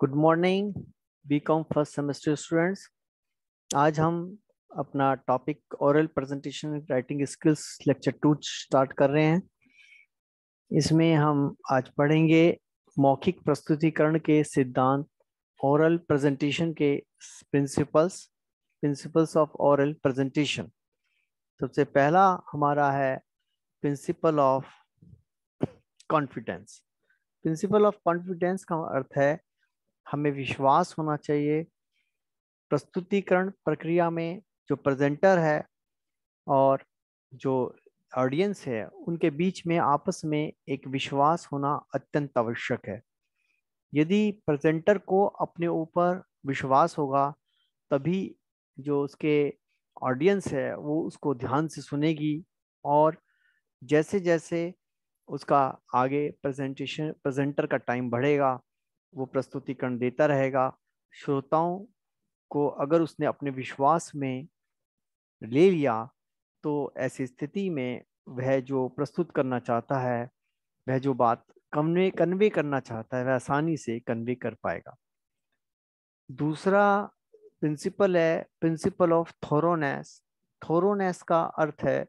good morning B com first semester students आज हम अपना topic oral presentation writing skills lecture two start कर रहे हैं इसमें हम आज पढ़ेंगे मौखिक प्रस्तुतिकरण के सिद्धांत ओरल प्रेजेंटेशन के principles principles of oral presentation सबसे पहला हमारा है principle of confidence principle of confidence का अर्थ है हमें विश्वास होना चाहिए प्रस्तुतिकरण प्रक्रिया में जो प्रेजेंटर है और जो ऑडियंस है उनके बीच में आपस में एक विश्वास होना अत्यंत आवश्यक है यदि प्रेजेंटर को अपने ऊपर विश्वास होगा तभी जो उसके ऑडियंस है वो उसको ध्यान से सुनेगी और जैसे जैसे उसका आगे प्रेजेंटेशन प्रेजेंटर का टाइम बढ़ेगा वो प्रस्तुतिकरण देता रहेगा श्रोताओं को अगर उसने अपने विश्वास में ले लिया तो ऐसी स्थिति में वह जो प्रस्तुत करना चाहता है वह जो बात कन्वे कन्वे करना चाहता है वह आसानी से कन्वे कर पाएगा दूसरा प्रिंसिपल है प्रिंसिपल ऑफ थोरोनेस थोरोनेस का अर्थ है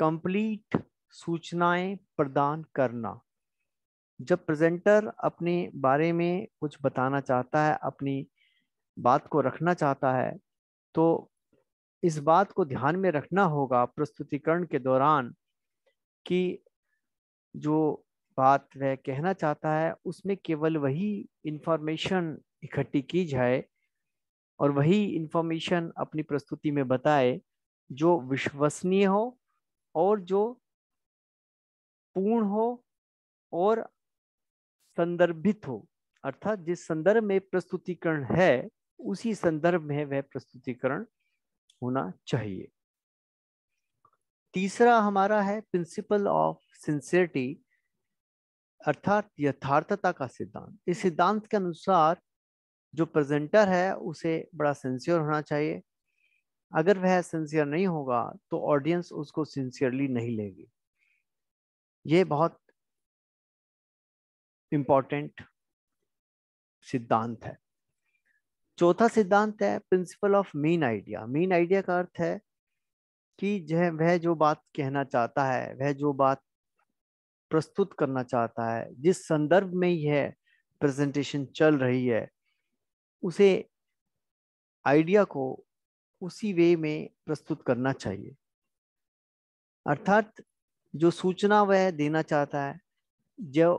कंप्लीट सूचनाएं प्रदान करना जब प्रेजेंटर अपने बारे में कुछ बताना चाहता है अपनी बात को रखना चाहता है तो इस बात को ध्यान में रखना होगा प्रस्तुतिकरण के दौरान कि जो बात वह कहना चाहता है उसमें केवल वही इन्फॉर्मेशन इकट्ठी की जाए और वही इन्फॉर्मेशन अपनी प्रस्तुति में बताए जो विश्वसनीय हो और जो पूर्ण हो और संदर्भित हो अर्थात जिस संदर्भ में प्रस्तुतिकरण है उसी संदर्भ में वह प्रस्तुतिकरण होना चाहिए तीसरा हमारा है प्रिंसिपल ऑफ सिंसियरिटी अर्थात यथार्थता का सिद्धांत इस सिद्धांत के अनुसार जो प्रेजेंटर है उसे बड़ा सिंसियर होना चाहिए अगर वह सिंसियर नहीं होगा तो ऑडियंस उसको सिंसियरली नहीं लेगी ये बहुत इंपॉर्टेंट सिद्धांत है चौथा सिद्धांत है principle of main idea main idea का अर्थ है कि जह वह जो बात कहना चाहता है वह जो बात प्रस्तुत करना चाहता है जिस संदर्भ में यह प्रेजेंटेशन चल रही है उसे आइडिया को उसी वे में प्रस्तुत करना चाहिए अर्थात जो सूचना वह देना चाहता है जो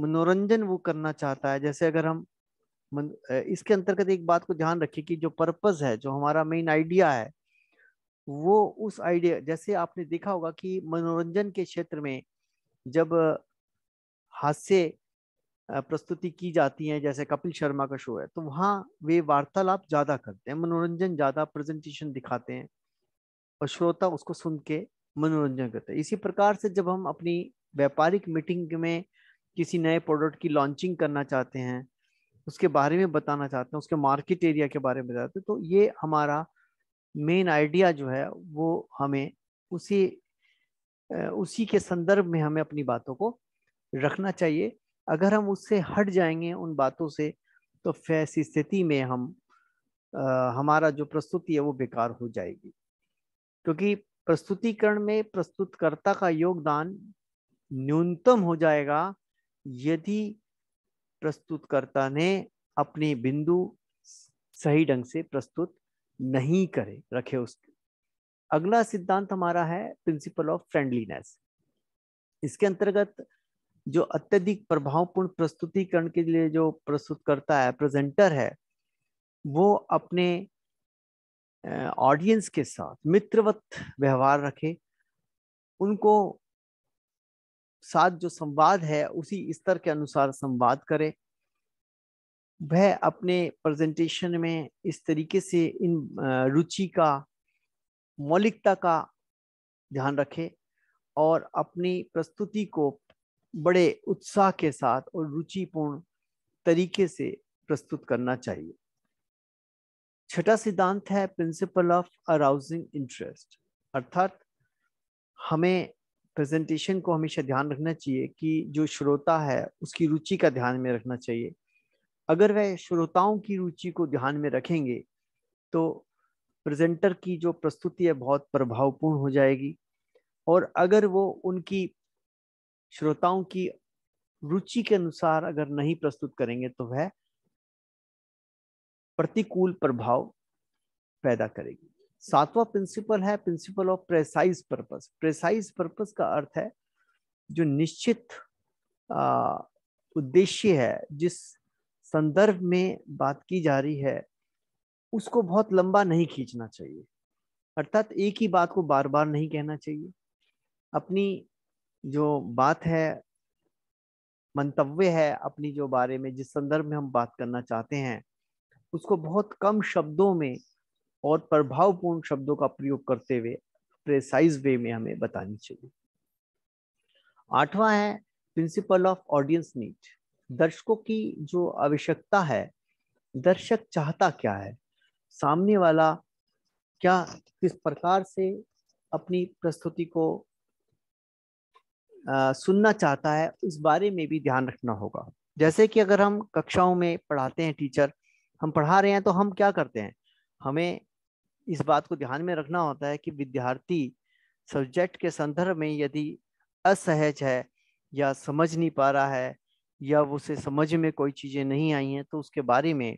मनोरंजन वो करना चाहता है जैसे अगर हम इसके अंतर्गत एक बात को ध्यान रखिए कि जो पर्पज है जो हमारा मेन आइडिया है वो उस आइडिया जैसे आपने देखा होगा कि मनोरंजन के क्षेत्र में जब हास्य प्रस्तुति की जाती है जैसे कपिल शर्मा का शो है तो वहाँ वे वार्तालाप ज़्यादा करते हैं मनोरंजन ज़्यादा प्रेजेंटेशन दिखाते हैं और श्रोता उसको सुन के मनोरंजन करते हैं इसी प्रकार से जब हम अपनी व्यापारिक मीटिंग में किसी नए प्रोडक्ट की लॉन्चिंग करना चाहते हैं उसके बारे में बताना चाहते हैं उसके मार्केट एरिया के बारे में बताते हैं तो ये हमारा मेन आइडिया जो है वो हमें उसी उसी के संदर्भ में हमें अपनी बातों को रखना चाहिए अगर हम उससे हट जाएंगे उन बातों से तो फैसी स्थिति में हम आ, हमारा जो प्रस्तुति है वो बेकार हो जाएगी क्योंकि प्रस्तुतिकरण में प्रस्तुतकर्ता का योगदान न्यूनतम हो जाएगा यदि प्रस्तुतकर्ता ने अपने बिंदु सही ढंग से प्रस्तुत नहीं करे रखे उसके अगला सिद्धांत हमारा है प्रिंसिपल ऑफ फ्रेंडलीनेस इसके अंतर्गत जो अत्यधिक प्रभावपूर्ण प्रस्तुतिकरण के लिए जो प्रस्तुत करता है प्रेजेंटर है वो अपने ऑडियंस के साथ मित्रवत व्यवहार रखे उनको साथ जो संवाद है उसी स्तर के अनुसार संवाद करे वह अपने प्रेजेंटेशन में इस तरीके से इन रुचि का मौलिकता का ध्यान रखे और अपनी प्रस्तुति को बड़े उत्साह के साथ और रुचिपूर्ण तरीके से प्रस्तुत करना चाहिए छठा सिद्धांत है प्रिंसिपल ऑफ अराउजिंग इंटरेस्ट अर्थात हमें प्रेजेंटेशन को हमेशा ध्यान रखना चाहिए कि जो श्रोता है उसकी रुचि का ध्यान में रखना चाहिए अगर वह श्रोताओं की रुचि को ध्यान में रखेंगे तो प्रेजेंटर की जो प्रस्तुति है बहुत प्रभावपूर्ण हो जाएगी और अगर वो उनकी श्रोताओं की रुचि के अनुसार अगर नहीं प्रस्तुत करेंगे तो वह प्रतिकूल प्रभाव पैदा करेगी सातवां प्रिंसिपल है principle of precise purpose precise purpose का अर्थ है जो निश्चित उद्देश्य है जिस संदर्भ में बात की जा रही है उसको बहुत लंबा नहीं खींचना चाहिए अर्थात एक ही बात को बार बार नहीं कहना चाहिए अपनी जो बात है मंतव्य है अपनी जो बारे में जिस संदर्भ में हम बात करना चाहते हैं उसको बहुत कम शब्दों में और प्रभावपूर्ण शब्दों का प्रयोग करते हुए प्रेसाइज वे में हमें बतानी चाहिए आठवां है प्रिंसिपल ऑफ ऑडियंस नीड दर्शकों की जो आवश्यकता है दर्शक चाहता क्या है सामने वाला क्या किस प्रकार से अपनी प्रस्तुति को आ, सुनना चाहता है उस बारे में भी ध्यान रखना होगा जैसे कि अगर हम कक्षाओं में पढ़ाते हैं टीचर हम पढ़ा रहे हैं तो हम क्या करते हैं हमें इस बात को ध्यान में रखना होता है कि विद्यार्थी सब्जेक्ट के संदर्भ में यदि असहज है या समझ नहीं पा रहा है या उसे समझ में कोई चीज़ें नहीं आई हैं तो उसके बारे में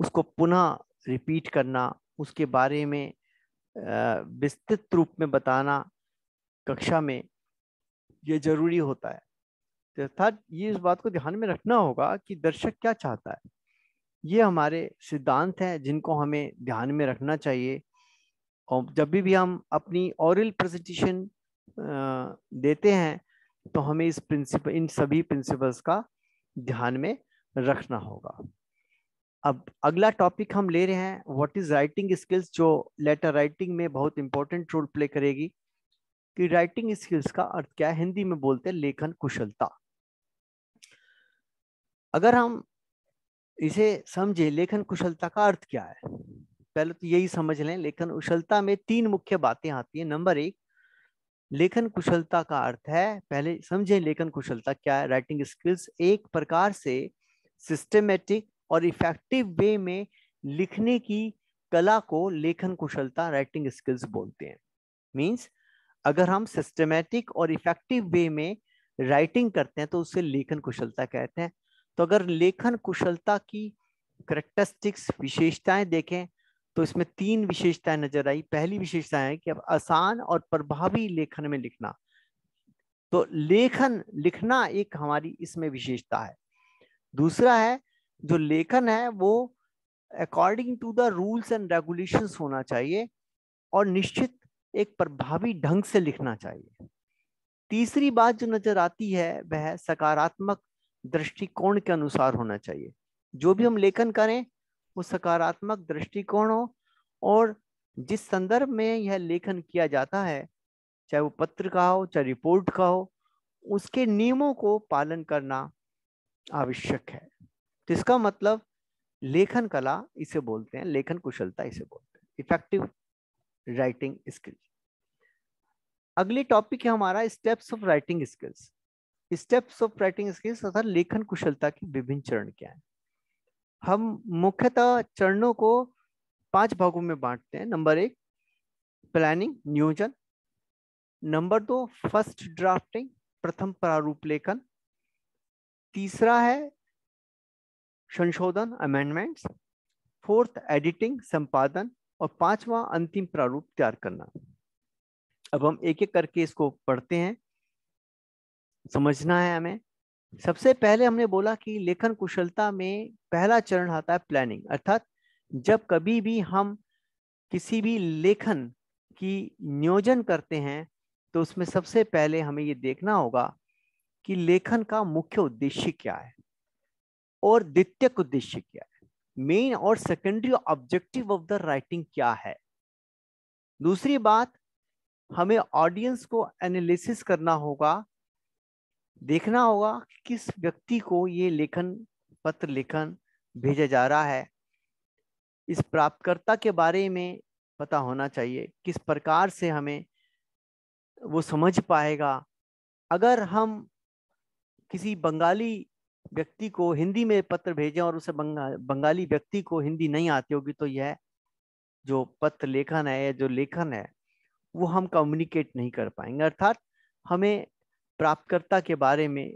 उसको पुनः रिपीट करना उसके बारे में विस्तृत रूप में बताना कक्षा में ये जरूरी होता है अर्थात ये इस बात को ध्यान में रखना होगा कि दर्शक क्या चाहता है ये हमारे सिद्धांत हैं जिनको हमें ध्यान में रखना चाहिए और जब भी भी हम अपनी औरल प्रेजेंटेशन देते हैं तो हमें इस प्रिंसिपल इन सभी प्रिंसिपल्स का ध्यान में रखना होगा अब अगला टॉपिक हम ले रहे हैं व्हाट इज राइटिंग स्किल्स जो लेटर राइटिंग में बहुत इंपॉर्टेंट रोल प्ले करेगी कि राइटिंग स्किल्स का अर्थ क्या है हिंदी में बोलते हैं लेखन कुशलता अगर हम इसे समझे लेखन कुशलता का अर्थ क्या है पहले तो यही समझ लें लेखन कुशलता में तीन मुख्य बातें आती हैं नंबर एक लेखन कुशलता का अर्थ है पहले समझें लेखन कुशलता क्या है राइटिंग स्किल्स एक प्रकार से सिस्टमेटिक और इफेक्टिव वे में लिखने की कला को लेखन कुशलता राइटिंग स्किल्स बोलते हैं मींस अगर हम सिस्टमेटिक और इफेक्टिव वे में राइटिंग करते हैं तो उसे लेखन कुशलता कहते हैं तो अगर लेखन कुशलता की करेक्टरिस्टिक्स विशेषताएं देखें तो इसमें तीन विशेषताएं नजर आई पहली विशेषता है कि अब आसान और प्रभावी लेखन में लिखना तो लेखन लिखना एक हमारी इसमें विशेषता है दूसरा है जो लेखन है वो according to the rules and regulations होना चाहिए और निश्चित एक प्रभावी ढंग से लिखना चाहिए तीसरी बात जो नजर आती है वह सकारात्मक दृष्टिकोण के अनुसार होना चाहिए जो भी हम लेखन करें वो सकारात्मक दृष्टिकोण हो और जिस संदर्भ में यह लेखन किया जाता है चाहे वो पत्र का हो चाहे रिपोर्ट का हो उसके नियमों को पालन करना आवश्यक है तो इसका मतलब लेखन कला इसे बोलते हैं लेखन कुशलता इसे बोलते हैं इफेक्टिव राइटिंग स्किल अगली टॉपिक है हमारा steps of writing skills steps of writing skills तथा लेखन कुशलता के विभिन्न चरण क्या है हम मुख्यतः चरणों को पांच भागों में बांटते हैं नंबर एक प्लानिंग नियोजन नंबर दो फर्स्ट ड्राफ्टिंग प्रथम प्रारूप लेखन तीसरा है संशोधन अमेंडमेंट्स फोर्थ एडिटिंग संपादन और पांचवा अंतिम प्रारूप तैयार करना अब हम एक एक करके इसको पढ़ते हैं समझना है हमें सबसे पहले हमने बोला कि लेखन कुशलता में पहला चरण आता है प्लानिंग अर्थात जब कभी भी हम किसी भी लेखन की नियोजन करते हैं तो उसमें सबसे पहले हमें ये देखना होगा कि लेखन का मुख्य उद्देश्य क्या है और द्वितीय उद्देश्य क्या है मेन और secondary objective of the writing क्या है दूसरी बात हमें ऑडियंस को एनालिसिस करना होगा देखना होगा कि किस व्यक्ति को ये लेखन पत्र लेखन भेजा जा रहा है इस प्राप्तकर्ता के बारे में पता होना चाहिए किस प्रकार से हमें वो समझ पाएगा अगर हम किसी बंगाली व्यक्ति को हिंदी में पत्र भेजें और उसे बंगा, बंगाली व्यक्ति को हिंदी नहीं आती होगी तो यह जो पत्र लेखन है या जो लेखन है वो हम कम्युनिकेट नहीं कर पाएंगे अर्थात हमें प्राप्तकर्ता के बारे में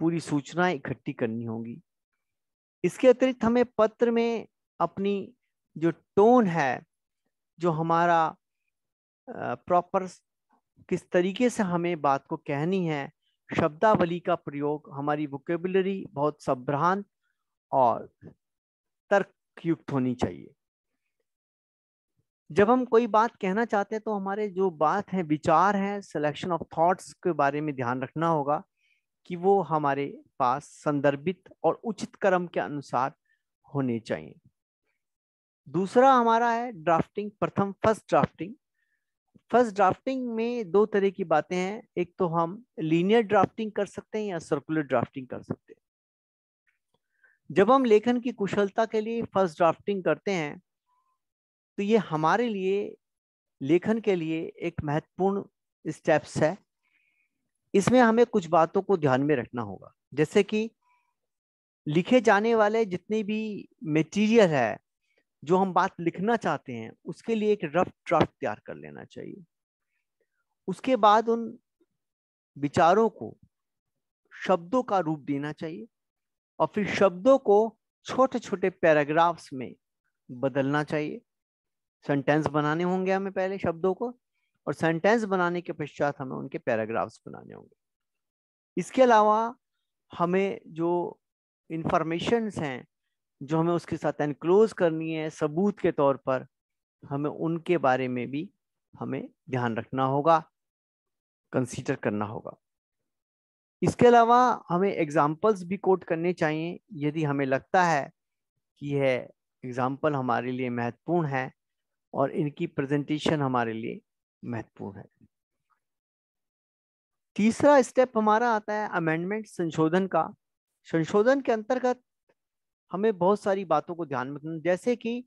पूरी सूचना इकट्ठी करनी होगी इसके अतिरिक्त हमें पत्र में अपनी जो टोन है जो हमारा प्रॉपर किस तरीके से हमें बात को कहनी है शब्दावली का प्रयोग हमारी वोकेबुलरी बहुत संभ्रांत और तर्कयुक्त होनी चाहिए जब हम कोई बात कहना चाहते हैं तो हमारे जो बात है विचार है सिलेक्शन ऑफ थॉट्स के बारे में ध्यान रखना होगा कि वो हमारे पास संदर्भित और उचित क्रम के अनुसार होने चाहिए दूसरा हमारा है ड्राफ्टिंग प्रथम फर्स्ट ड्राफ्टिंग फर्स्ट ड्राफ्टिंग में दो तरह की बातें हैं एक तो हम लीनियर ड्राफ्टिंग कर सकते हैं या सर्कुलर ड्राफ्टिंग कर सकते हैं जब हम लेखन की कुशलता के लिए फर्स्ट ड्राफ्टिंग करते हैं तो ये हमारे लिए लेखन के लिए एक महत्वपूर्ण स्टेप्स है इसमें हमें कुछ बातों को ध्यान में रखना होगा जैसे कि लिखे जाने वाले जितने भी मटेरियल है जो हम बात लिखना चाहते हैं उसके लिए एक रफ ड्राफ्ट तैयार कर लेना चाहिए उसके बाद उन विचारों को शब्दों का रूप देना चाहिए और फिर शब्दों को छोटे छोटे पैराग्राफ्स में बदलना चाहिए सेंटेंस बनाने होंगे हमें पहले शब्दों को और सेंटेंस बनाने के पश्चात हमें उनके पैराग्राफ्स बनाने होंगे इसके अलावा हमें जो इंफॉर्मेशंस हैं जो हमें उसके साथ एनक्लोज करनी है सबूत के तौर पर हमें उनके बारे में भी हमें ध्यान रखना होगा कंसीडर करना होगा इसके अलावा हमें एग्जाम्पल्स भी कोट करने चाहिए यदि हमें लगता है कि यह एग्जाम्पल हमारे लिए महत्वपूर्ण है और इनकी प्रेजेंटेशन हमारे लिए महत्वपूर्ण है तीसरा स्टेप हमारा आता है अमेंडमेंट संशोधन का संशोधन के अंतर्गत हमें बहुत सारी बातों को ध्यान में रखना जैसे कि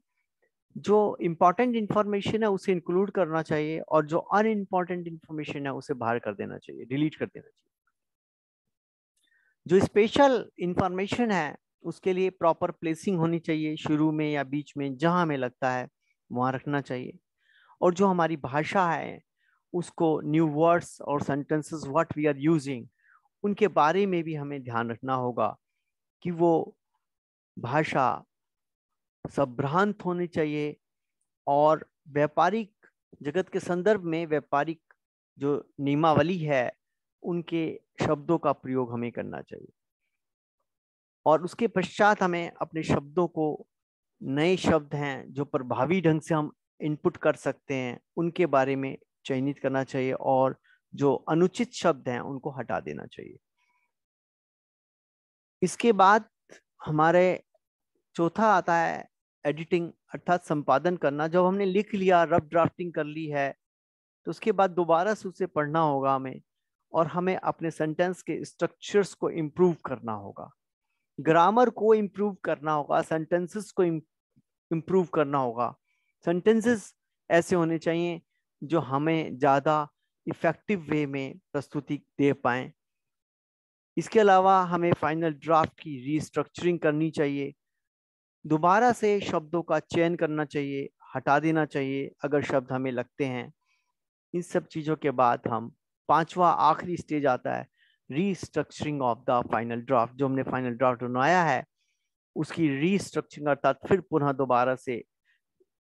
जो इम्पॉर्टेंट इन्फॉर्मेशन है उसे इंक्लूड करना चाहिए और जो अन इम्पॉर्टेंट इन्फॉर्मेशन है उसे बाहर कर देना चाहिए डिलीट कर देना चाहिए जो स्पेशल इंफॉर्मेशन है उसके लिए प्रॉपर प्लेसिंग होनी चाहिए शुरू में या बीच में जहां हमें लगता है वहाँ रखना चाहिए और जो हमारी भाषा है उसको न्यू वर्ड्स और sentences what we are using उनके बारे में भी हमें ध्यान रखना होगा कि वो भाषा संभ्रांत होनी चाहिए और व्यापारिक जगत के संदर्भ में व्यापारिक जो नियमावली है उनके शब्दों का प्रयोग हमें करना चाहिए और उसके पश्चात हमें अपने शब्दों को नए शब्द हैं जो प्रभावी ढंग से हम इनपुट कर सकते हैं उनके बारे में चयनित करना चाहिए और जो अनुचित शब्द हैं उनको हटा देना चाहिए इसके बाद हमारे चौथा आता है एडिटिंग अर्थात संपादन करना जब हमने लिख लिया रफ ड्राफ्टिंग कर ली है तो उसके बाद दोबारा से उसे पढ़ना होगा हमें और हमें अपने सेंटेंस के स्ट्रक्चर्स को इम्प्रूव करना होगा ग्रामर को इम्प्रूव करना होगा सेंटेंसेस को इम्प्रूव करना होगा सेंटेंसेस ऐसे होने चाहिए जो हमें ज़्यादा इफ़ेक्टिव वे में प्रस्तुति दे पाए इसके अलावा हमें फाइनल ड्राफ्ट की रीस्ट्रक्चरिंग करनी चाहिए दोबारा से शब्दों का चयन करना चाहिए हटा देना चाहिए अगर शब्द हमें लगते हैं इन सब चीज़ों के बाद हम पांचवा आखिरी स्टेज आता है restructuring of the final draft जो हमने फाइनल ड्राफ्ट बनाया है उसकी रीस्ट्रक्चरिंग अर्थात फिर पुनः दोबारा से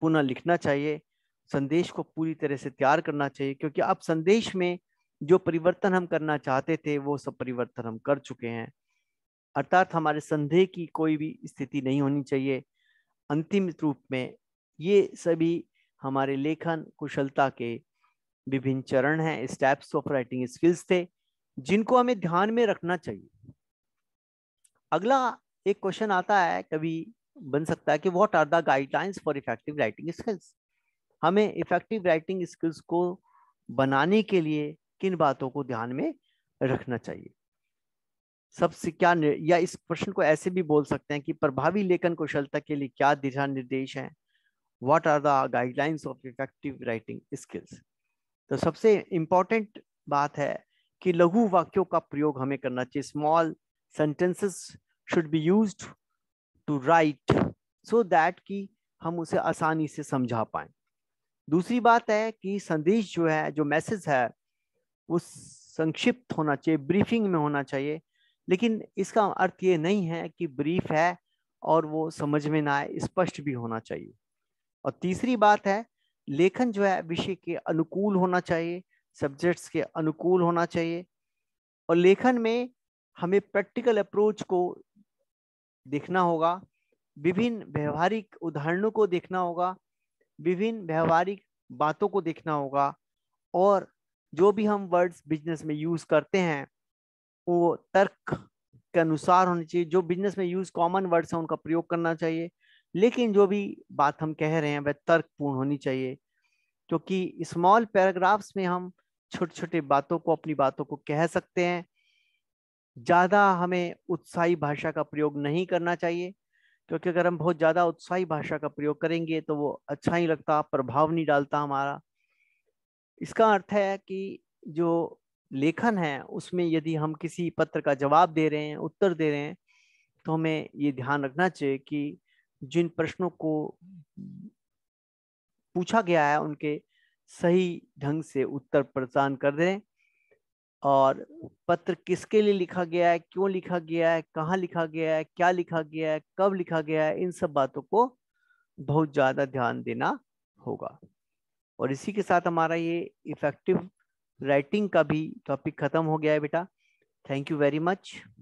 पुनः लिखना चाहिए संदेश को पूरी तरह से तैयार करना चाहिए क्योंकि अब संदेश में जो परिवर्तन हम करना चाहते थे वो सब परिवर्तन हम कर चुके हैं अर्थात हमारे संदेह की कोई भी स्थिति नहीं होनी चाहिए अंतिम रूप में ये सभी हमारे लेखन कुशलता के विभिन्न चरण हैं स्टेप्स ऑफ राइटिंग स्किल्स थे जिनको हमें ध्यान में रखना चाहिए अगला एक क्वेश्चन आता है कभी बन सकता है कि what are the guidelines for effective writing skills हमें इफेक्टिव राइटिंग स्किल्स को बनाने के लिए किन बातों को ध्यान में रखना चाहिए सबसे क्या या इस प्रश्न को ऐसे भी बोल सकते हैं कि प्रभावी लेखन कुशलता के लिए क्या दिशा निर्देश हैं what are the guidelines of effective writing skills तो सबसे इंपॉर्टेंट बात है कि लघु वाक्यों का प्रयोग हमें करना चाहिए small sentences should be use to write so that कि हम उसे आसानी से समझा पाए दूसरी बात है कि संदेश जो है जो मैसेज है वो संक्षिप्त होना चाहिए ब्रीफिंग में होना चाहिए लेकिन इसका अर्थ ये नहीं है कि ब्रीफ है और वो समझ में ना आए स्पष्ट भी होना चाहिए और तीसरी बात है लेखन जो है विषय के अनुकूल होना चाहिए सब्जेक्ट्स के अनुकूल होना चाहिए और लेखन में हमें प्रैक्टिकल अप्रोच को देखना होगा विभिन्न व्यवहारिक उदाहरणों को देखना होगा विभिन्न व्यवहारिक बातों को देखना होगा और जो भी हम वर्ड्स बिजनेस में यूज़ करते हैं वो तर्क के अनुसार होने चाहिए जो बिजनेस में यूज़ कॉमन वर्ड्स हैं उनका प्रयोग करना चाहिए लेकिन जो भी बात हम कह रहे हैं वह तर्कपूर्ण होनी चाहिए क्योंकि स्मॉल पैराग्राफ्स में हम छोटे छोटे बातों को अपनी बातों को कह सकते हैं ज़्यादा हमें उत्साही भाषा का प्रयोग नहीं करना चाहिए क्योंकि अगर हम बहुत ज़्यादा उत्साही भाषा का प्रयोग करेंगे तो वो अच्छा ही लगता प्रभाव नहीं डालता हमारा इसका अर्थ है कि जो लेखन है उसमें यदि हम किसी पत्र का जवाब दे रहे हैं उत्तर दे रहे हैं तो हमें ये ध्यान रखना चाहिए कि जिन प्रश्नों को पूछा गया है उनके सही ढंग से उत्तर प्रदान कर दें और पत्र किसके लिए लिखा गया है क्यों लिखा गया है कहाँ लिखा गया है क्या लिखा गया है कब लिखा गया है इन सब बातों को बहुत ज़्यादा ध्यान देना होगा और इसी के साथ हमारा ये इफ़ेक्टिव राइटिंग का भी टॉपिक ख़त्म हो गया है बेटा थैंक यू वेरी मच